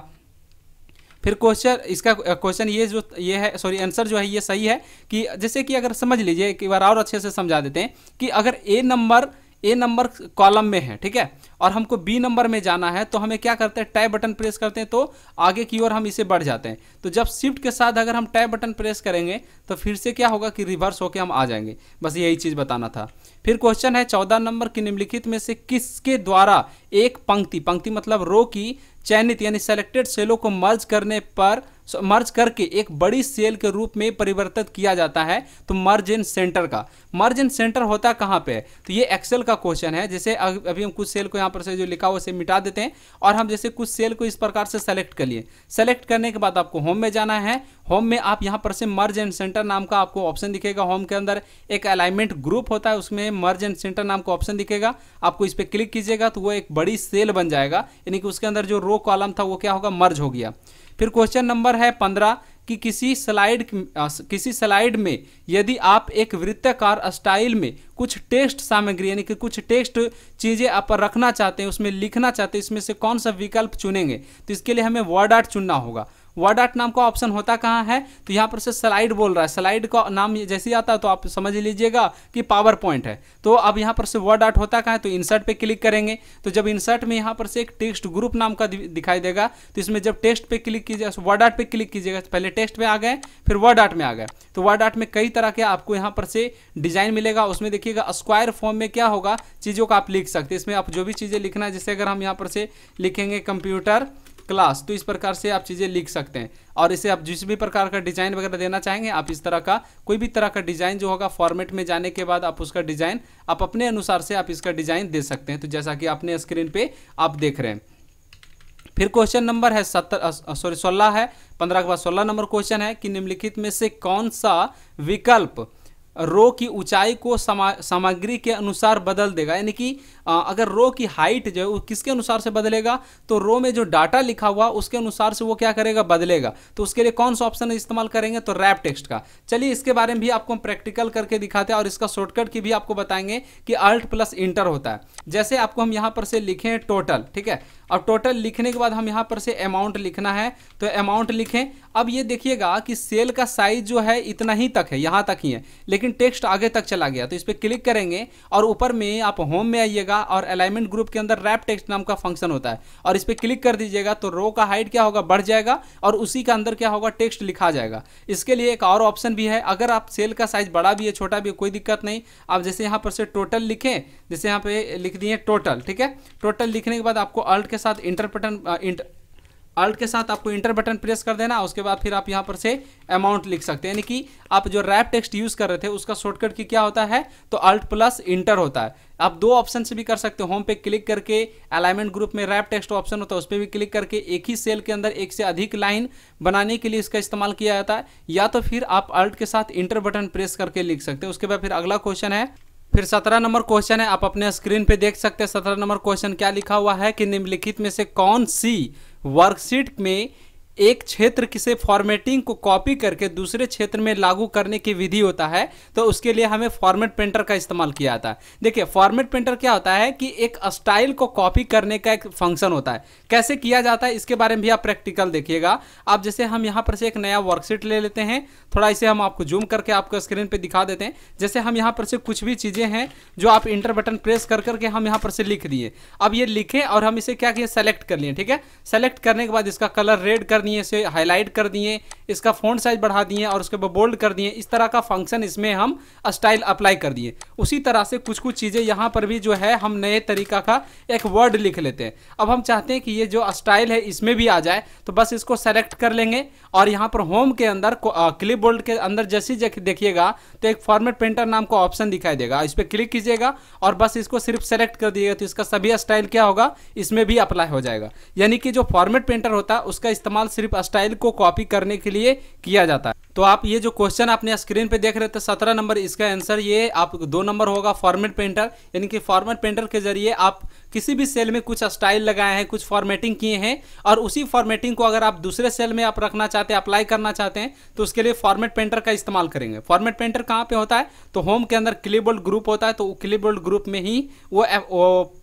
Speaker 1: फिर क्वेश्चन इसका क्वेश्चन ये जो ये है सॉरी आंसर जो है ये सही है कि जैसे कि अगर समझ लीजिए एक बार और अच्छे से समझा देते हैं कि अगर A number A number column में है ठीक है और हमको बी नंबर में जाना है तो हमें क्या करते हैं टाइप बटन प्रेस करते हैं तो आगे की ओर हम इसे बढ़ जाते हैं तो जब शिफ्ट के साथ अगर हम टाइप बटन प्रेस करेंगे तो फिर से क्या होगा कि रिवर्स होकर हम आ जाएंगे बस यही चीज़ बताना था फिर क्वेश्चन है चौदह नंबर की निम्नलिखित में से किसके द्वारा एक पंक्ति पंक्ति मतलब रो की चयनित यानी सेलेक्टेड सेलों को मर्ज करने पर मर्ज करके एक बड़ी सेल के रूप में परिवर्तित किया जाता है तो मर्ज इन सेंटर का मर्ज इन सेंटर होता कहाँ पे तो ये एक्सेल का क्वेश्चन है जैसे अभी हम कुछ सेल को यहाँ पर से जो लिखा हुआ उसे मिटा देते हैं और हम जैसे कुछ सेल को इस प्रकार से सेलेक्ट कर लिए सेलेक्ट करने के बाद आपको होम में जाना है होम में आप यहाँ पर से मर्ज एंड सेंटर नाम का आपको ऑप्शन दिखेगा होम के अंदर एक अलाइनमेंट ग्रुप होता है उसमें मर्ज एंड सेंटर नाम का ऑप्शन दिखेगा आपको इस पर क्लिक कीजिएगा तो वो एक बड़ी सेल बन जाएगा यानी कि उसके अंदर जो रो कॉलम था वो क्या होगा मर्ज हो गया फिर क्वेश्चन नंबर है पंद्रह कि किसी स्लाइड किसी स्लाइड में यदि आप एक वृत्ताकार स्टाइल में कुछ टेक्स्ट सामग्री यानी कि कुछ टेक्स्ट चीज़ें आप रखना चाहते हैं उसमें लिखना चाहते हैं इसमें से कौन सा विकल्प चुनेंगे तो इसके लिए हमें वर्ड आर्ट चुनना होगा वर्ड डॉट नाम का ऑप्शन होता कहाँ है तो यहाँ पर से स्लाइड बोल रहा है स्लाइड का नाम जैसे ही आता है तो आप समझ लीजिएगा कि पावर पॉइंट है तो अब यहाँ पर से वर्ड आर्ट होता कहाँ है तो इंसर्ट पे क्लिक करेंगे तो जब इंसर्ट में यहाँ पर से एक टेक्स्ट ग्रुप नाम का दिखाई देगा तो इसमें जब टेक्स्ट पर क्लिक कीजिए वर्ड आर्ट पर क्लिक कीजिएगा तो पहले टेक्स्ट में आ गए फिर वर्ड आर्ट में आ गए तो वर्ड आर्ट में कई तरह के आपको यहाँ पर से डिजाइन मिलेगा उसमें देखिएगा स्क्वायर फॉर्म में क्या होगा चीज़ों का आप लिख सकते हैं इसमें आप जो भी चीज़ें लिखना है जैसे अगर हम यहाँ पर से लिखेंगे कंप्यूटर क्लास तो इस प्रकार से आप चीज़ें लिख सकते हैं और इसे आप जिस भी प्रकार का डिज़ाइन वगैरह देना चाहेंगे आप इस तरह का कोई भी तरह का डिज़ाइन जो होगा फॉर्मेट में जाने के बाद आप उसका डिज़ाइन आप अपने अनुसार से आप इसका डिज़ाइन दे सकते हैं तो जैसा कि आपने स्क्रीन पर आप देख रहे हैं फिर क्वेश्चन नंबर है सत्तर सॉरी सोलह है पंद्रह के बाद सोलह नंबर क्वेश्चन है कि निम्नलिखित में से कौन सा विकल्प रो की ऊंचाई को सामग्री के अनुसार बदल देगा यानी कि अगर रो की हाइट जो है वो किसके अनुसार से बदलेगा तो रो में जो डाटा लिखा हुआ उसके अनुसार से वो क्या करेगा बदलेगा तो उसके लिए कौन सा ऑप्शन इस्तेमाल करेंगे तो रैप टेक्स्ट का चलिए इसके बारे में भी आपको हम प्रैक्टिकल करके दिखाते हैं और इसका शॉर्टकट की भी आपको बताएंगे कि अल्ट प्लस इंटर होता है जैसे आपको हम यहाँ पर से लिखें टोटल ठीक है अब टोटल लिखने के बाद हम यहाँ पर से अमाउंट लिखना है तो अमाउंट लिखें अब ये देखिएगा कि सेल का साइज जो है इतना ही तक है यहाँ तक ही है लेकिन टेक्स्ट आगे तक चला गया तो इस पर क्लिक करेंगे और ऊपर में आप होम में आइएगा दीजिएगा और अलाइनमेंट ग्रुप के अंदर रैप टेक्स्ट नाम का फंक्शन होता है और इस पर क्लिक कर दीजिएगा तो रो का हाइट क्या होगा बढ़ जाएगा और उसी के अंदर क्या होगा टेक्स्ट लिखा जाएगा इसके लिए एक और ऑप्शन भी है अगर आप सेल का साइज बड़ा भी है छोटा भी है कोई दिक्कत नहीं आप जैसे यहाँ पर से टोटल लिखें जैसे यहाँ पे लिख दिए टोटल ठीक है टोटल लिखने के बाद आपको अल्ट के साथ इंटर अल्ट के साथ आपको इंटर बटन प्रेस कर देना उसके बाद फिर आप यहाँ पर से अमाउंट लिख सकते हैं यानी कि आप जो रैप टेक्स्ट यूज़ कर रहे थे उसका शॉर्टकट की क्या होता है तो अल्ट प्लस इंटर होता है आप दो ऑप्शन से भी कर सकते हैं होम पे क्लिक करके अलाइनमेंट ग्रुप में रैप टेक्स्ट ऑप्शन होता है उस पर भी क्लिक करके एक ही सेल के अंदर एक से अधिक लाइन बनाने के लिए इसका इस्तेमाल किया जाता है या तो फिर आप अल्ट के साथ इंटर बटन प्रेस करके लिख सकते हैं उसके बाद फिर अगला क्वेश्चन है फिर सत्रह नंबर क्वेश्चन है आप अपने स्क्रीन पे देख सकते हैं सत्रह नंबर क्वेश्चन क्या लिखा हुआ है कि निम्नलिखित में से कौन सी वर्कशीट में एक क्षेत्र किसे फॉर्मेटिंग को कॉपी करके दूसरे क्षेत्र में लागू करने की विधि होता है तो उसके लिए हमें फॉर्मेट प्रिंटर का इस्तेमाल किया जाता है देखिए फॉर्मेट प्रिंटर क्या होता है कि एक स्टाइल को कॉपी करने का एक फंक्शन होता है कैसे किया जाता है इसके बारे में भी आप प्रैक्टिकल देखिएगा अब जैसे हम यहाँ पर से एक नया वर्कशीट ले लेते हैं थोड़ा इसे हम आपको जूम करके आपको स्क्रीन पर दिखा देते हैं जैसे हम यहाँ पर से कुछ भी चीज़ें हैं जो आप इंटर बटन प्रेस कर करके हम यहाँ पर से लिख दिए अब ये लिखें और हम इसे क्या किए सेलेक्ट कर लिए ठीक है सेलेक्ट करने के बाद इसका कलर रेड कर दिए इसे हाईलाइट कर दिए इसका फ़ॉन्ट साइज़ बढ़ा दिए और उसके ऊपर बोल्ड कर दिए इस तरह का फंक्शन इसमें हम स्टाइल अप्लाई कर दिए उसी तरह से कुछ कुछ चीज़ें यहाँ पर भी जो है हम नए तरीका का एक वर्ड लिख लेते हैं अब हम चाहते हैं कि ये जो स्टाइल है इसमें भी आ जाए तो बस इसको सेलेक्ट कर लेंगे और यहाँ पर होम के अंदर क्लिप बोल्ड के अंदर जैसे देखिएगा तो एक फॉर्मेट प्रिंटर नाम का ऑप्शन दिखाई देगा इस पर क्लिक कीजिएगा और बस इसको सिर्फ सेलेक्ट कर दिएगा तो इसका सभी स्टाइल क्या होगा इसमें भी अप्लाई हो जाएगा यानी कि जो फॉर्मेट प्रिंटर होता है उसका इस्तेमाल सिर्फ स्टाइल को कॉपी करने के लिए किया जाता है तो आप ये जो क्वेश्चन आपने स्क्रीन पे देख रहे थे सत्रह नंबर इसका आंसर ये आप दो नंबर होगा फॉर्मेट पेंटर यानी कि फॉर्मेट पेंटर के जरिए आप किसी भी सेल में कुछ स्टाइल लगाए हैं कुछ फॉर्मेटिंग किए हैं और उसी फॉर्मेटिंग को अगर आप दूसरे सेल में आप रखना चाहते हैं अप्लाई करना चाहते हैं तो उसके लिए फॉर्मेट पेंटर का इस्तेमाल करेंगे फॉर्मेट पेंटर कहाँ पे होता है तो होम के अंदर क्लिपबोर्ड ग्रुप होता है तो क्लिपबोर्ड ग्रुप में ही वो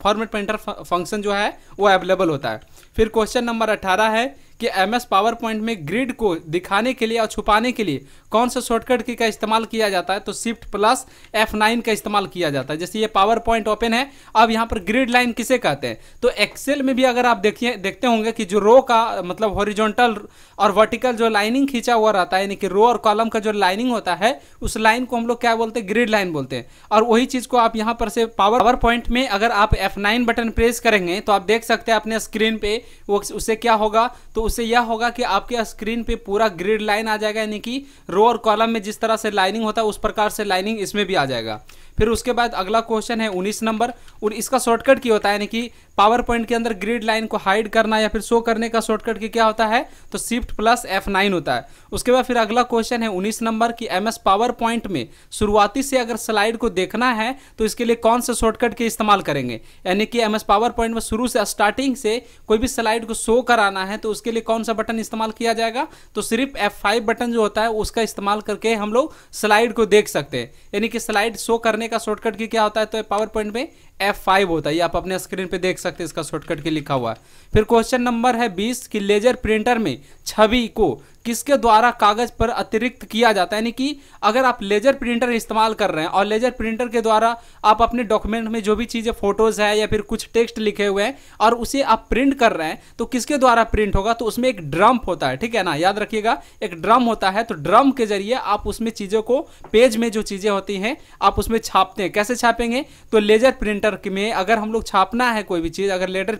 Speaker 1: फॉर्मेट पेंटर फंक्शन जो है वो अवेलेबल होता है फिर क्वेश्चन नंबर अठारह है कि एम एस पावर पॉइंट में ग्रिड को दिखाने के लिए और छुपाने के लिए कौन सा शॉर्टकट की का इस्तेमाल किया जाता है तो शिफ्ट प्लस एफ नाइन का इस्तेमाल किया जाता है जैसे ये पावर पॉइंट ओपन है अब यहाँ पर ग्रिड लाइन किसे कहते हैं तो एक्सेल में भी अगर आप देखिए देखते होंगे कि जो रो का मतलब हॉरिजोंटल और वर्टिकल जो लाइनिंग खींचा हुआ रहता है यानी कि रो और कॉलम का जो लाइनिंग होता है उस लाइन को हम लोग क्या बोलते हैं ग्रिड लाइन बोलते हैं और वही चीज़ को आप यहाँ पर से पावर पावर पॉइंट में अगर आप एफ नाइन बटन प्रेस करेंगे तो आप देख सकते हैं अपने स्क्रीन पे वो उससे क्या होगा तो उससे यह होगा कि आपके स्क्रीन पे पूरा ग्रिड लाइन आ जाएगा यानी कि रो और कॉलम में जिस तरह से लाइनिंग होता है उस प्रकार से लाइनिंग इसमें भी आ जाएगा फिर उसके बाद अगला क्वेश्चन है उन्नीस नंबर और इसका शॉर्टकट क्या होता है यानी कि पावर पॉइंट के अंदर ग्रिड लाइन को हाइड करना या फिर शो करने का शॉर्टकट की क्या होता है तो शिफ्ट प्लस एफ नाइन होता है उसके बाद फिर अगला क्वेश्चन है उन्नीस नंबर कि एम एस पावर पॉइंट में शुरुआती से अगर स्लाइड को देखना है तो इसके लिए कौन सा शॉर्टकट के इस्तेमाल करेंगे यानी कि एम एस पावर पॉइंट में शुरू से स्टार्टिंग से कोई भी स्लाइड को शो कराना है तो उसके लिए कौन सा बटन इस्तेमाल किया जाएगा तो सिर्फ F5 बटन जो होता है उसका इस्तेमाल करके हम लोग स्लाइड को देख सकते हैं यानी कि स्लाइड शो करने का शॉर्टकट की क्या होता है तो पावर पॉइंट में F5 होता है ये आप अपने स्क्रीन पे देख सकते हैं इसका शॉर्टकट के लिखा हुआ है फिर क्वेश्चन नंबर है बीस कि लेजर प्रिंटर में छवि को किसके द्वारा कागज पर अतिरिक्त किया जाता है यानी कि अगर आप लेजर प्रिंटर इस्तेमाल कर रहे हैं और लेजर प्रिंटर के द्वारा आप अपने डॉक्यूमेंट में जो भी चीज़ें फोटोज़ है या फिर कुछ टेक्स्ट लिखे हुए हैं और उसे आप प्रिंट कर रहे हैं तो किसके द्वारा प्रिंट होगा तो उसमें एक ड्रम होता है ठीक है ना याद रखिएगा एक ड्रम होता है तो ड्रम के जरिए आप उसमें चीज़ों को पेज में जो चीज़ें होती हैं आप उसमें छापते हैं कैसे छापेंगे तो लेजर प्रिंटर में अगर हम लोग छापना है कोई भी चीज़ अगर लेजर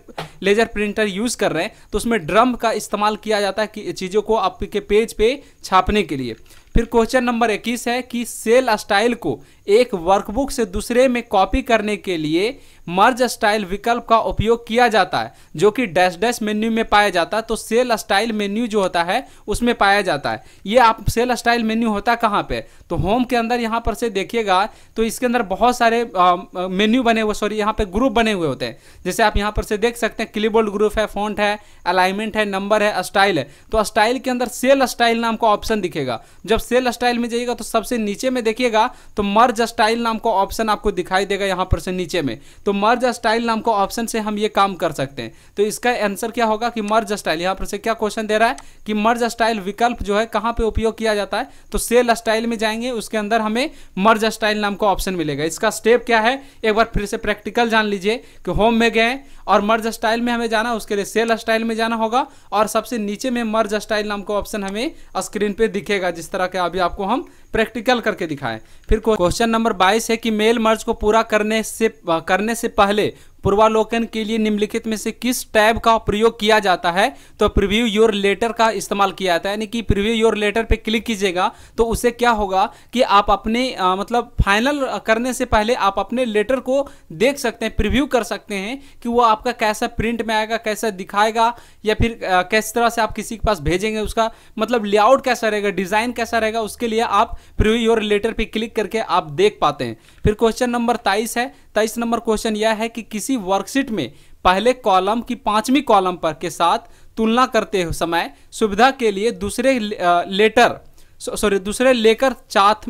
Speaker 1: लेजर प्रिंटर यूज़ कर रहे हैं तो उसमें ड्रम का इस्तेमाल किया जाता है चीज़ों को आपके के पेज पे छापने के लिए फिर क्वेश्चन नंबर इक्कीस है कि सेल स्टाइल को एक वर्कबुक से दूसरे में कॉपी करने के लिए मर्ज स्टाइल विकल्प का उपयोग किया जाता है जो कि डैश डैश मेन्यू में पाया जाता है तो सेल स्टाइल मेन्यू जो होता है उसमें पाया जाता है ये आप सेल स्टाइल मेन्यू होता है कहाँ पे तो होम के अंदर यहाँ पर से देखिएगा तो इसके अंदर बहुत सारे मेन्यू बने हुए सॉरी यहाँ पे ग्रुप बने हुए होते हैं जैसे आप यहाँ पर से देख सकते हैं क्लिबोर्ड ग्रुप है फॉन्ट है अलाइनमेंट है नंबर है स्टाइल है तो स्टाइल के अंदर सेल स्टाइल नाम का ऑप्शन दिखेगा जब सेल स्टाइल में जाइएगा तो सबसे नीचे में देखिएगा तो मर्ज मर्ज स्टाइल नाम का ऑप्शन आपको दिखाई देगा यहाँ पर से नीचे में तो मर्ज स्टाइल नाम का ऑप्शन से हम ये काम कर सकते हैं तो इसका आंसर क्या होगा कि मर्ज स्टाइल यहाँ पर से क्या क्वेश्चन दे रहा है कि मर्ज स्टाइल विकल्प जो है कहाँ पे उपयोग किया जाता है तो सेल स्टाइल में जाएंगे उसके अंदर हमें मर्ज स्टाइल नाम का ऑप्शन मिलेगा इसका स्टेप क्या है एक बार फिर से प्रैक्टिकल जान लीजिए कि होम में गए और मर्ज स्टाइल में हमें जाना उसके लिए सेल स्टाइल में जाना होगा और सबसे नीचे में मर्ज स्टाइल नाम का ऑप्शन हमें स्क्रीन पर दिखेगा जिस तरह के अभी आपको हम प्रैक्टिकल करके दिखाएं फिर क्वेश्चन नंबर बाईस है कि मेल मर्ज को पूरा करने से करने से पहले पूर्वालोकन के लिए निम्नलिखित में से किस टैब का प्रयोग किया जाता है तो प्रिव्यू योर लेटर का इस्तेमाल किया जाता है यानी कि प्रिव्यू योर लेटर पे क्लिक कीजिएगा तो उससे क्या होगा कि आप अपने आ, मतलब फाइनल करने से पहले आप अपने लेटर को देख सकते हैं प्रिव्यू कर सकते हैं कि वो आपका कैसा प्रिंट में आएगा कैसा दिखाएगा या फिर आ, किस तरह से आप किसी के पास भेजेंगे उसका मतलब लेआउट कैसा रहेगा डिज़ाइन कैसा रहेगा उसके लिए आप प्रिव्यू योर लेटर पर क्लिक करके आप देख पाते हैं फिर क्वेश्चन नंबर तेईस है तेईस नंबर क्वेश्चन यह है कि किस इसी वर्कशीट में पहले कॉलम की पांचवी कॉलम पर के साथ तुलना करते हुए समय सुविधा के लिए दूसरे लेटर सॉरी दूसरे लेकर चाथ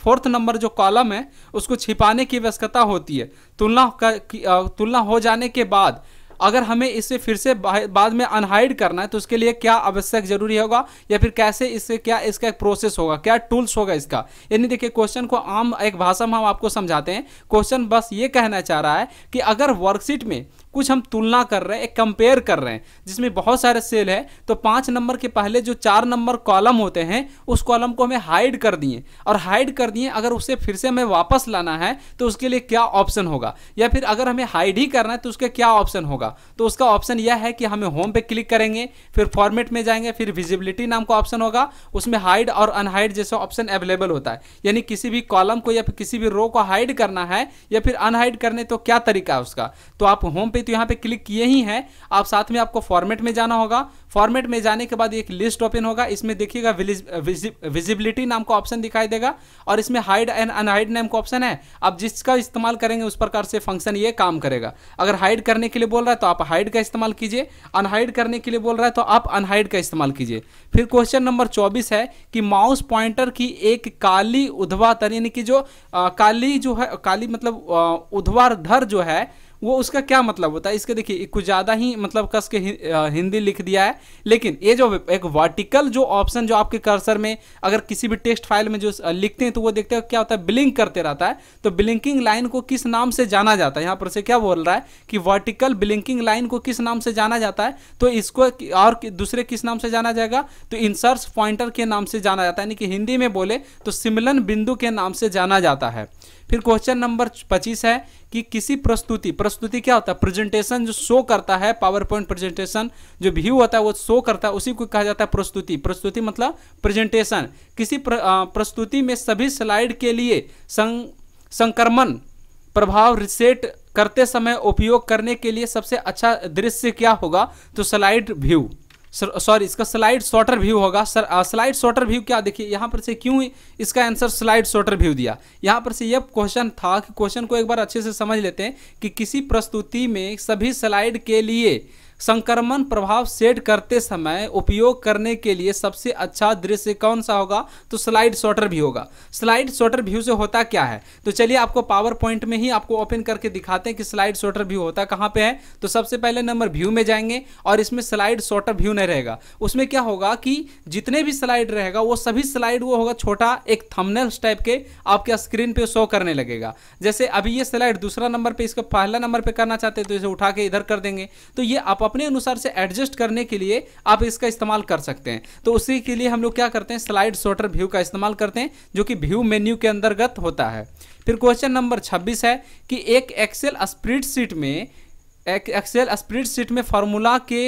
Speaker 1: फोर्थ नंबर जो कॉलम है उसको छिपाने की आवश्यकता होती है तुलना का तुलना हो जाने के बाद अगर हमें इसे फिर से बाद में अनहाइड करना है तो उसके लिए क्या आवश्यक जरूरी होगा या फिर कैसे इससे क्या इसका एक प्रोसेस होगा क्या टूल्स होगा इसका यानी देखिए क्वेश्चन को आम एक भाषा में हम आपको समझाते हैं क्वेश्चन बस ये कहना चाह रहा है कि अगर वर्कशीट में कुछ हम तुलना कर रहे हैं एक कंपेयर कर रहे हैं जिसमें बहुत सारे सेल है तो पाँच नंबर के पहले जो चार नंबर कॉलम होते हैं उस कॉलम को हमें हाइड कर दिए और हाइड कर दिए अगर उसे फिर से हमें वापस लाना है तो उसके लिए क्या ऑप्शन होगा या फिर अगर हमें हाइड ही करना है तो उसके क्या ऑप्शन होगा होगा तो उसका ऑप्शन यह है कि हमें होम पे क्लिक करेंगे फिर फॉर्मेट में जाएंगे फिर विजिबिलिटी नाम का ऑप्शन होगा उसमें हाइड और अनहाइड जैसे ऑप्शन अवेलेबल होता है यानी किसी भी कॉलम को या फिर किसी भी रो को हाइड करना है या फिर अनहाइड करने तो क्या तरीका है उसका तो आप होम पे तो यहाँ पे क्लिक किए ही हैं आप साथ में आपको फॉर्मेट में जाना होगा फॉर्मेट में जाने के बाद एक लिस्ट ओपन होगा इसमें देखिएगा विजिबिलिटी नाम का ऑप्शन दिखाई देगा और इसमें हाइड एंड अनहाइड नाम का ऑप्शन है आप जिसका इस्तेमाल करेंगे उस प्रकार से फंक्शन ये काम करेगा अगर हाइड करने के लिए बोल रहा है तो आप हाइड का इस्तेमाल कीजिए अनहाइड करने के लिए बोल रहा है तो आप अनहाइड का इस्तेमाल कीजिए फिर क्वेश्चन नंबर चौबीस है कि माउस पॉइंटर की एक काली उधवा यानी कि जो आ, काली जो है काली मतलब उधवार धर जो है वो उसका क्या मतलब होता है इसके देखिए कुछ ज़्यादा ही मतलब कस के हिंदी लिख दिया है लेकिन ये जो एक वर्टिकल जो ऑप्शन जो आपके कर्सर में अगर किसी भी टेक्स्ट फाइल में जो लिखते हैं तो वो देखते हैं क्या होता है ब्लिंक करते रहता है तो ब्लिंकिंग लाइन को किस नाम से जाना जाता है यहाँ पर से क्या बोल रहा है कि वर्टिकल ब्लिंकिंग लाइन को किस नाम से जाना जाता है तो इसको और दूसरे किस नाम से जाना जाएगा तो इंसर्स पॉइंटर के नाम से जाना जाता है यानी कि हिंदी में बोले तो सिमलन बिंदु के नाम से जाना जाता है फिर क्वेश्चन नंबर पच्चीस है कि किसी प्रस्तुति प्रस्तुति क्या होता है प्रेजेंटेशन जो शो करता है पावर पॉइंट प्रेजेंटेशन जो व्यू होता है वो शो करता है उसी को कहा जाता है प्रस्तुति प्रस्तुति मतलब प्रेजेंटेशन किसी प्र, प्रस्तुति में सभी स्लाइड के लिए सं, संक्रमण प्रभाव रिसेट करते समय उपयोग करने के लिए सबसे अच्छा दृश्य क्या होगा तो स्लाइड व्यू सॉरी uh, इसका स्लाइड शॉर्टर व्यू होगा सर स्लाइड शॉर्टर व्यू क्या देखिए यहाँ पर से क्यों इसका आंसर स्लाइड शॉर्टर व्यू दिया यहाँ पर से यह क्वेश्चन था कि क्वेश्चन को एक बार अच्छे से समझ लेते हैं कि किसी प्रस्तुति में सभी स्लाइड के लिए संक्रमण प्रभाव सेट करते समय उपयोग करने के लिए सबसे अच्छा दृश्य कौन सा होगा तो स्लाइड शॉर्टर भी होगा स्लाइड शॉर्टर व्यू से होता क्या है तो चलिए आपको पावर पॉइंट में ही आपको ओपन करके दिखाते हैं कि स्लाइड शॉर्टर व्यू होता कहाँ पे है तो सबसे पहले नंबर व्यू में जाएंगे और इसमें स्लाइड शॉर्टर व्यू नहीं रहेगा उसमें क्या होगा कि जितने भी स्लाइड रहेगा वो सभी स्लाइड वो होगा छोटा एक थमनेल्स टाइप के आपके स्क्रीन पर शो करने लगेगा जैसे अभी ये स्लाइड दूसरा नंबर पर इसका पहला नंबर पर करना चाहते हैं तो इसे उठा के इधर कर देंगे तो ये आप अपने अनुसार से एडजस्ट करने के लिए आप इसका इस्तेमाल कर सकते हैं तो उसी के लिए हम लोग क्या करते हैं स्लाइड शॉर्टर व्यू का इस्तेमाल करते हैं जो कि व्यू मेन्यू के अंतर्गत होता है फिर क्वेश्चन नंबर छब्बीस है कि एक एक्सेल स्प्रीड में एक्सेल स्प्रेडशीट में फॉर्मूला के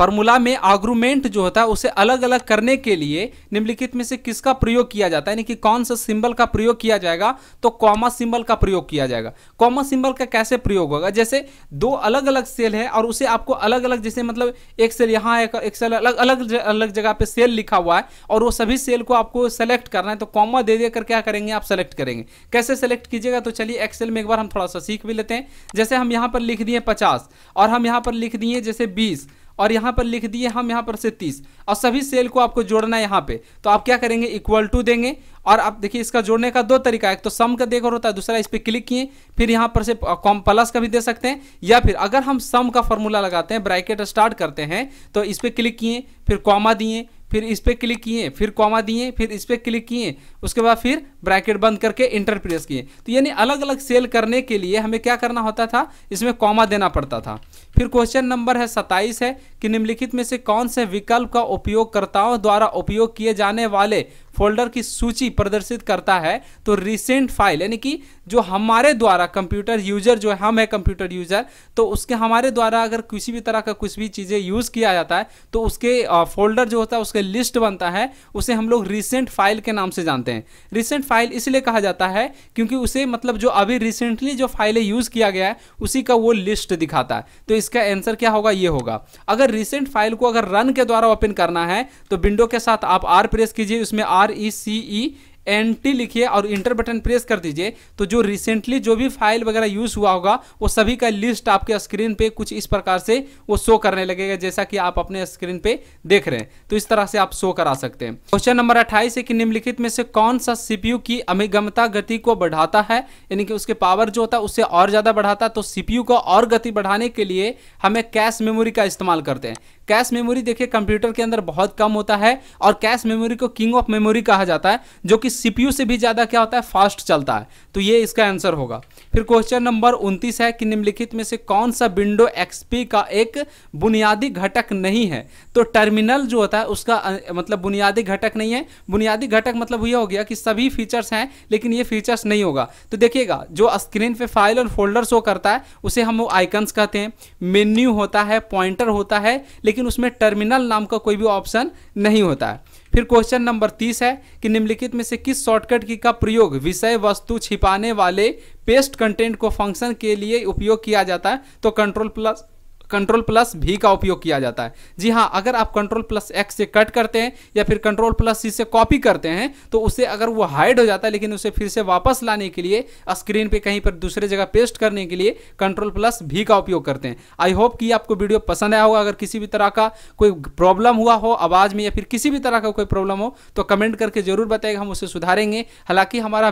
Speaker 1: फार्मूला में आर्ग्रूमेंट जो होता है उसे अलग अलग करने के लिए निम्नलिखित में से किसका प्रयोग किया जाता है यानी कि कौन सा सिंबल का प्रयोग किया जाएगा तो कॉमा सिंबल का प्रयोग किया जाएगा कॉमा सिंबल का कैसे प्रयोग होगा जैसे दो अलग अलग सेल है और उसे आपको अलग अलग जैसे मतलब एक सेल यहाँ है एक सेल अलग अलग अलग जगह पर सेल लिखा हुआ है और वो सभी सेल को आपको सेलेक्ट करना है तो कॉमा दे देकर क्या करेंगे आप सेलेक्ट करेंगे कैसे सेलेक्ट कीजिएगा तो चलिए एक्सेल में एक बार हम थोड़ा सा सीख भी लेते हैं जैसे हम यहाँ पर लिख दिए पचास और हम यहाँ पर लिख दिए जैसे बीस और यहाँ पर लिख दिए हम यहाँ पर से तीस और सभी सेल को आपको जोड़ना है यहाँ पे तो आप क्या करेंगे इक्वल टू देंगे और आप देखिए इसका जोड़ने का दो तरीका एक तो सम का देकर होता है दूसरा इस पर क्लिक किए फिर यहाँ पर से कॉम प्लस का भी दे सकते हैं या फिर अगर हम सम का फॉर्मूला लगाते हैं ब्रैकेट स्टार्ट करते हैं तो इस पर क्लिक किए फिर कॉमा दिए फिर इस पर क्लिक किए फिर कॉमा दिए फिर इस पर क्लिक किए उसके बाद फिर ब्रैकेट बंद करके इंटर प्रेस किए तो यानी अलग अलग सेल करने के लिए हमें क्या करना होता था इसमें कॉमा देना पड़ता था फिर क्वेश्चन नंबर है सत्ताईस है कि निम्नलिखित में से कौन से विकल्प का उपयोगकर्ताओं द्वारा उपयोग किए जाने वाले फोल्डर की सूची प्रदर्शित करता है तो रिसेंट फाइल यानी कि जो हमारे द्वारा कंप्यूटर यूजर जो है हम है कंप्यूटर यूजर तो उसके हमारे द्वारा अगर किसी भी तरह का कुछ भी चीज़ें यूज़ किया जाता है तो उसके फोल्डर जो होता है उसके लिस्ट बनता है उसे हम लोग रिसेंट फाइल के नाम से जानते हैं रिसेंट फाइल इसलिए कहा जाता है क्योंकि उसे मतलब जो अभी रिसेंटली जो फाइलें यूज़ किया गया है उसी का वो लिस्ट दिखाता है तो इसका आंसर क्या होगा ये होगा अगर रिसेंट फाइल को अगर रन के द्वारा ओपन करना है तो विंडो के साथ आप आर प्रेस कीजिए उसमें R R E C E N T लिखिए और इंटर बटन प्रेस कर दीजिए तो जो रिसेंटली जो भी फाइल वगैरह यूज़ हुआ होगा वो सभी का लिस्ट आपके स्क्रीन पे कुछ इस प्रकार से वो शो करने लगेगा जैसा कि आप अपने स्क्रीन पे देख रहे हैं तो इस तरह से आप शो करा सकते हैं क्वेश्चन नंबर अट्ठाईस है कि निम्नलिखित में से कौन सा सीपीयू की अमिगमता गति को बढ़ाता है यानी कि उसके पावर जो होता है उससे और ज़्यादा बढ़ाता है तो सीपीयू को और गति बढ़ाने के लिए हमें कैश मेमोरी का इस्तेमाल करते हैं कैश मेमोरी देखिए कंप्यूटर के अंदर बहुत कम होता है और कैश मेमोरी को किंग ऑफ मेमोरी कहा जाता है जो कि सीपीयू से भी ज़्यादा क्या होता है फास्ट चलता है तो ये इसका आंसर होगा फिर क्वेश्चन नंबर उन्तीस है कि निम्नलिखित में से कौन सा विंडो एक्सपी का एक बुनियादी घटक नहीं है तो टर्मिनल जो होता है उसका मतलब बुनियादी घटक नहीं है बुनियादी घटक मतलब यह हो गया कि सभी फीचर्स हैं लेकिन ये फीचर्स नहीं होगा तो देखिएगा जो स्क्रीन पे फाइल और फोल्डर शो करता है उसे हम आइकन्स कहते हैं मेन्यू होता है पॉइंटर होता है लेकिन लेकिन उसमें टर्मिनल नाम का कोई भी ऑप्शन नहीं होता है फिर क्वेश्चन नंबर तीस है कि निम्नलिखित में से किस शॉर्टकट की का प्रयोग विषय वस्तु छिपाने वाले पेस्ट कंटेंट को फंक्शन के लिए उपयोग किया जाता है तो कंट्रोल प्लस कंट्रोल प्लस भी का उपयोग किया जाता है जी हाँ अगर आप कंट्रोल प्लस एक्स से कट करते हैं या फिर कंट्रोल प्लस सी से कॉपी करते हैं तो उसे अगर वो हाइड हो जाता है लेकिन उसे फिर से वापस लाने के लिए स्क्रीन पर कहीं पर दूसरे जगह पेस्ट करने के लिए कंट्रोल प्लस भी का उपयोग करते हैं आई होप कि आपको वीडियो पसंद आया होगा अगर किसी भी तरह का कोई प्रॉब्लम हुआ हो आवाज़ में या फिर किसी भी तरह का कोई प्रॉब्लम हो तो कमेंट करके जरूर बताएगा हम उसे सुधारेंगे हालांकि हमारा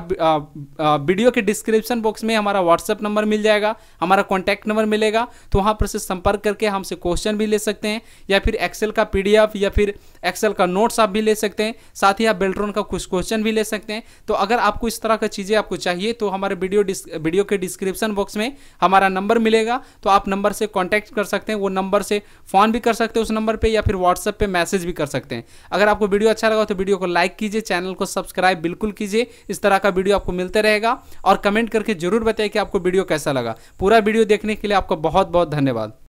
Speaker 1: वीडियो के डिस्क्रिप्शन बॉक्स में हमारा व्हाट्सएप नंबर मिल जाएगा हमारा कॉन्टैक्ट नंबर मिलेगा तो वहाँ पर से संपर्क संपर्क करके हमसे क्वेश्चन भी ले सकते हैं या फिर एक्सेल का पीडीएफ या फिर एक्सेल का नोट्स आप भी ले सकते हैं साथ ही आप बेल्ट्रॉन का कुछ क्वेश्चन भी ले सकते हैं तो अगर आपको इस तरह का चीज़ें आपको चाहिए तो हमारे वीडियो वीडियो के डिस्क्रिप्शन बॉक्स में हमारा नंबर मिलेगा तो आप नंबर से कॉन्टैक्ट कर सकते हैं वो नंबर से फ़ोन भी कर सकते हैं उस नंबर पर या फिर व्हाट्सएप पर मैसेज भी कर सकते हैं अगर आपको वीडियो अच्छा लगा तो वीडियो को लाइक कीजिए चैनल को सब्सक्राइब बिल्कुल कीजिए इस तरह का वीडियो आपको मिलते रहेगा और कमेंट करके जरूर बताइए कि आपको वीडियो कैसा लगा पूरा वीडियो देखने के लिए आपका बहुत बहुत धन्यवाद